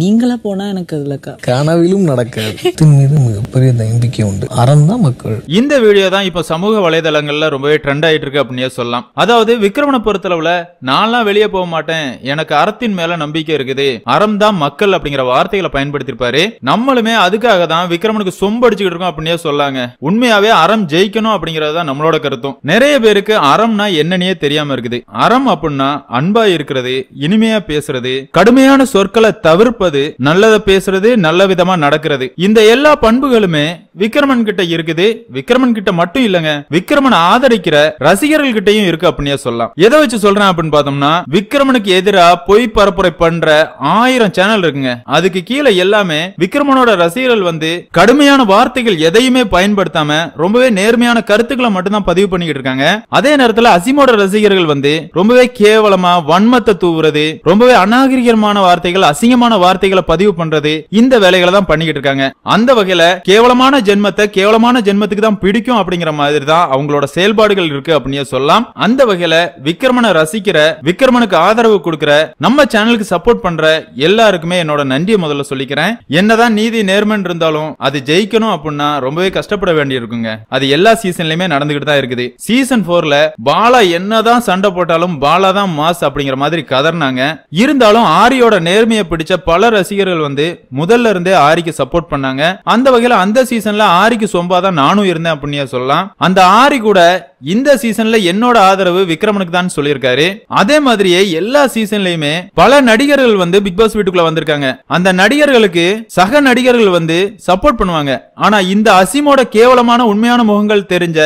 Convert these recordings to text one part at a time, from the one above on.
நீங்களா போனா எனக்கு அதுல கனவிலும் நடக்காது மீது மிகப்பெரிய நம்பிக்கை உண்டு அறம் மக்கள் இந்த வீடியோ தான் இப்ப சமூக வலைதளங்கள்ல ரொம்பவே ட்ரெண்ட் ஆயிட்டு இருக்கு அப்படின்னு சொல்லலாம் அதாவது விக்ரமண பொறுத்தளவுல நான்லாம் வெளியே போக மாட்டேன் எனக்கு அறத்தின் மேல நம்பிக்கை இருக்குது அறம் தான் மக்கள் அப்படிங்கிற வார்த்தைகளை பயன்படுத்திருப்பாரு நம்மளுமே அதுக்காக தான் விக்ரமனுக்கு சொம்படிச்சுக்கிட்டு இருக்கோம் அப்படின்னே சொல்லாங்க உண்மையாவே அறம் ஜெயிக்கணும் அப்படிங்கறது தான் நம்மளோட கருத்தும் நிறைய பேருக்கு அறம்னா என்னன்னே தெரியாம இருக்குது அறம் அப்படின்னா அன்பா இருக்கிறது இனிமையா பேசுறது கடுமையான சொற்களை தவிர்ப்ப கேட்பது நல்லதை பேசுறது நல்ல விதமா நடக்கிறது இந்த எல்லா பண்புகளுமே விக்ரமன் கிட்ட இருக்குது விக்ரமன் கிட்ட மட்டும் இல்லங்க விக்ரமன் ஆதரிக்கிற ரசிகர்கள் கிட்டையும் இருக்கு அப்படின்னே சொல்லலாம் எதை வச்சு சொல்றேன் அப்படின்னு பார்த்தோம்னா விக்ரமனுக்கு எதிராக பொய் பரப்புரை பண்ற ஆயிரம் சேனல் இருக்குங்க அதுக்கு கீழே எல்லாமே விக்ரமனோட ரசிகர்கள் வந்து கடுமையான வார்த்தைகள் எதையுமே பயன்படுத்தாம ரொம்பவே நேர்மையான கருத்துக்களை மட்டும்தான் பதிவு பண்ணிக்கிட்டு இருக்காங்க அதே நேரத்துல அசிமோட ரசிகர்கள் வந்து ரொம்பவே கேவலமா வன்மத்தை தூவுறது ரொம்பவே அநாகரிகமான வார்த்தைகள் அசிங்கமான வார்த்தைகளை பதிவு பண்றது இந்த வேலைகளை தான் பண்ணிக்கிட்டு இருக்காங்க அந்த வகையில கேவலமான ஜென்மத்தை கேவலமான ஜென்மத்துக்கு தான் பிடிக்கும் அப்படிங்கிற மாதிரி தான் அவங்களோட செயல்பாடுகள் இருக்கு அப்படின்னு சொல்லலாம் அந்த வகையில விக்ரமனை ரசிக்கிற விக்ரமனுக்கு ஆதரவு கொடுக்கிற நம்ம சேனலுக்கு சப்போர்ட் பண்ற எல்லாருக்குமே என்னோட நன்றியை முதல்ல சொல்லிக்கிறேன் என்னதான் நீதி நேர்மன் இருந்தாலும் அது ஜெயிக்கணும் அப்படின்னா ரொம்பவே கஷ்டப்பட வேண்டி இருக்குங்க அது எல்லா சீசன்லயுமே நடந்துகிட்டு தான் இருக்குது சீசன் போர்ல பாலா என்னதான் சண்டை போட்டாலும் பாலா தான் மாஸ் அப்படிங்கிற மாதிரி கதர்னாங்க இருந்தாலும் ஆரியோட நேர்மையை பிடிச்ச பல ரசிகர்கள் வந்து முதல்ல இருந்தே ஆரிக்கு சப்போர்ட் பண்ணாங்க அந்த வகையில அந்த சீசன் சீசன்ல ஆரிக்கு சொம்பா தான் நானும் இருந்தேன் அப்படின்னு சொல்லலாம் அந்த ஆரி கூட இந்த சீசன்ல என்னோட ஆதரவு விக்ரமனுக்கு தான் சொல்லியிருக்காரு அதே மாதிரியே எல்லா சீசன்லயுமே பல நடிகர்கள் வந்து பிக் பாஸ் வீட்டுக்குள்ள வந்திருக்காங்க அந்த நடிகர்களுக்கு சக நடிகர்கள் வந்து சப்போர்ட் பண்ணுவாங்க ஆனா இந்த அசிமோட கேவலமான உண்மையான முகங்கள் தெரிஞ்ச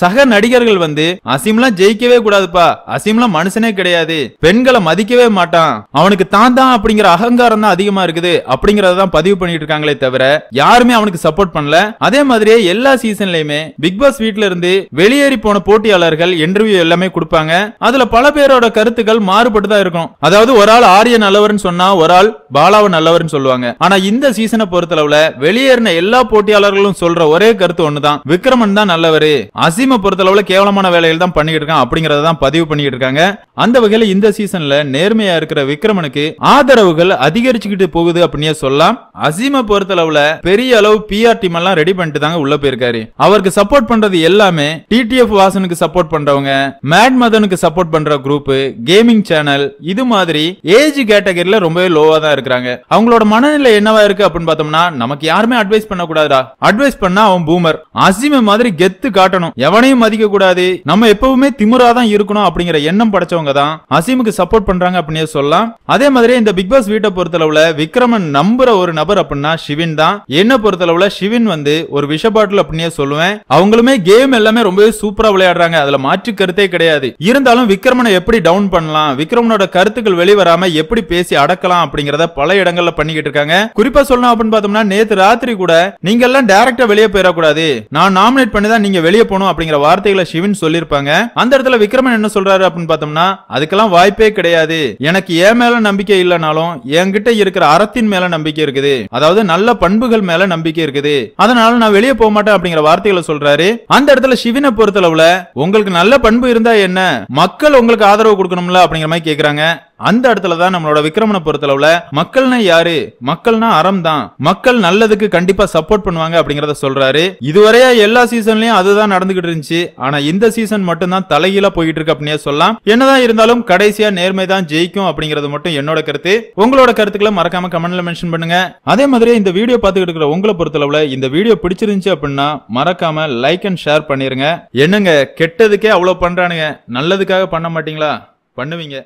சக நடிகர்கள் வந்து அசிம்லாம் ஜெயிக்கவே கூடாதுப்பா அசிம்லாம் மனுஷனே கிடையாது பெண்களை மதிக்கவே மாட்டான் அவனுக்கு தான் தான் அப்படிங்கிற அகங்காரம் தான் அதிகமா இருக்குது அப்படிங்கறத தான் பதிவு பண்ணிட்டு இருக்காங்களே தவிர யாருமே அவனுக்கு சப்போர்ட் பண்ணல அதே மாதிரியே எல்லா சீசன்லயுமே பிக் பாஸ் வீட்ல இருந்து வெளியேறி போன போட்டியாளர்கள் இன்டர்வியூ எல்லாமே கொடுப்பாங்க அதுல பல பேரோட கருத்துக்கள் மாறுபட்டு தான் இருக்கும் அதாவது ஒரு ஆள் ஆரிய நல்லவர்னு சொன்னா ஒரு ஆள் பாலாவை நல்லவர்னு சொல்லுவாங்க ஆனா இந்த சீசனை பொறுத்தளவுல வெளியேறின எல்லா போட்டியாளர்களும் சொல்ற ஒரே கருத்து ஒண்ணுதான் விக்ரமன் தான் நல்லவரு அசி அசீமை பொறுத்தளவில் கேவலமான வேலைகள் தான் பண்ணிக்கிட்டு இருக்கான் அப்படிங்கிறத தான் பதிவு பண்ணிக்கிட்டு இருக்காங்க அந்த வகையில இந்த சீசன்ல நேர்மையா இருக்கிற விக்ரமனுக்கு ஆதரவுகள் அதிகரிச்சுக்கிட்டு போகுது அப்படின்னு சொல்லலாம் அசீமை அளவுல பெரிய அளவு பிஆர் டீம் எல்லாம் ரெடி பண்ணிட்டு தாங்க உள்ள போயிருக்காரு அவருக்கு சப்போர்ட் பண்றது எல்லாமே டிடிஎஃப் வாசனுக்கு சப்போர்ட் பண்றவங்க மேட் மதனுக்கு சப்போர்ட் பண்ற குரூப் கேமிங் சேனல் இது மாதிரி ஏஜ் கேட்டகரியில ரொம்பவே லோவா தான் இருக்கிறாங்க அவங்களோட மனநிலை என்னவா இருக்கு அப்படின்னு பார்த்தோம்னா நமக்கு யாருமே அட்வைஸ் பண்ண கூடாதா அட்வைஸ் பண்ணா அவன் பூமர் அசீமை மாதிரி கெத்து காட்டணும் எவனையும் மதிக்க கூடாது நம்ம எப்பவுமே திமுறா தான் இருக்கணும் அப்படிங்கிற எண்ணம் படைச்சவங்க மத்தவங்க தான் அசீமுக்கு சப்போர்ட் பண்றாங்க அப்படின்னே சொல்லலாம் அதே மாதிரி இந்த பிக் பாஸ் வீட்டை பொறுத்தளவுல விக்ரமன் நம்புற ஒரு நபர் அப்படின்னா சிவின் தான் என்ன பொறுத்தளவுல சிவின் வந்து ஒரு விஷ பாட்டில் அப்படின்னே சொல்லுவேன் அவங்களுமே கேம் எல்லாமே ரொம்பவே சூப்பரா விளையாடுறாங்க அதுல மாற்று கருத்தே கிடையாது இருந்தாலும் விக்ரமனை எப்படி டவுன் பண்ணலாம் விக்ரமனோட கருத்துக்கள் வெளிவராம எப்படி பேசி அடக்கலாம் அப்படிங்கறத பல இடங்கள்ல பண்ணிக்கிட்டு இருக்காங்க குறிப்பா சொல்லணும் அப்படின்னு பார்த்தோம்னா நேத்து ராத்திரி கூட நீங்க எல்லாம் டைரக்டா வெளியே போயிடக்கூடாது நான் நாமினேட் பண்ணி தான் நீங்க வெளியே போகணும் அப்படிங்கிற வார்த்தைகளை சிவன் சொல்லியிருப்பாங்க அந்த இடத்துல விக்ரமன் என்ன சொல்றாரு அப்படின்னு பார்த்தோம்னா அதுக்கெல்லாம் வாய்ப்பே கிடையாது எனக்கு ஏன் மேல நம்பிக்கை இல்லைனாலும் என்கிட்ட இருக்கிற அறத்தின் மேல நம்பிக்கை இருக்குது அதாவது நல்ல பண்புகள் மேல நம்பிக்கை இருக்குது அதனால நான் வெளியே போக மாட்டேன் அப்படிங்கிற வார்த்தைகளை சொல்றாரு அந்த இடத்துல சிவினை பொறுத்தளவுல உங்களுக்கு நல்ல பண்பு இருந்தா என்ன மக்கள் உங்களுக்கு ஆதரவு கொடுக்கணும்ல அப்படிங்கிற மாதிரி கேக்குறாங்க அந்த இடத்துல தான் நம்மளோட விக்ரமனை பொறுத்தளவுல மக்கள்னா யாரு மக்கள்னா அறம் தான் மக்கள் நல்லதுக்கு கண்டிப்பா சப்போர்ட் பண்ணுவாங்க அப்படிங்கறத சொல்றாரு இதுவரையா எல்லா சீசன்லயும் அதுதான் நடந்துகிட்டு இருந்துச்சு ஆனா இந்த சீசன் மட்டும் தான் தலைகீழா போயிட்டு இருக்கு அப்படின்னே சொல்லலாம் என்னதான் இருந்தாலும் கடைசியா நேர்மை தான் ஜெயிக்கும் அப்படிங்கறது மட்டும் என்னோட கருத்து உங்களோட கருத்துக்களை மறக்காம கமெண்ட்ல மென்ஷன் பண்ணுங்க அதே மாதிரி இந்த வீடியோ பார்த்துக்கிட்டு இருக்கிற உங்களை பொறுத்தளவுல இந்த வீடியோ பிடிச்சிருந்துச்சு அப்படின்னா மறக்காம லைக் அண்ட் ஷேர் பண்ணிருங்க என்னங்க கெட்டதுக்கே அவ்வளவு பண்றானுங்க நல்லதுக்காக பண்ண மாட்டீங்களா பண்ணுவீங்க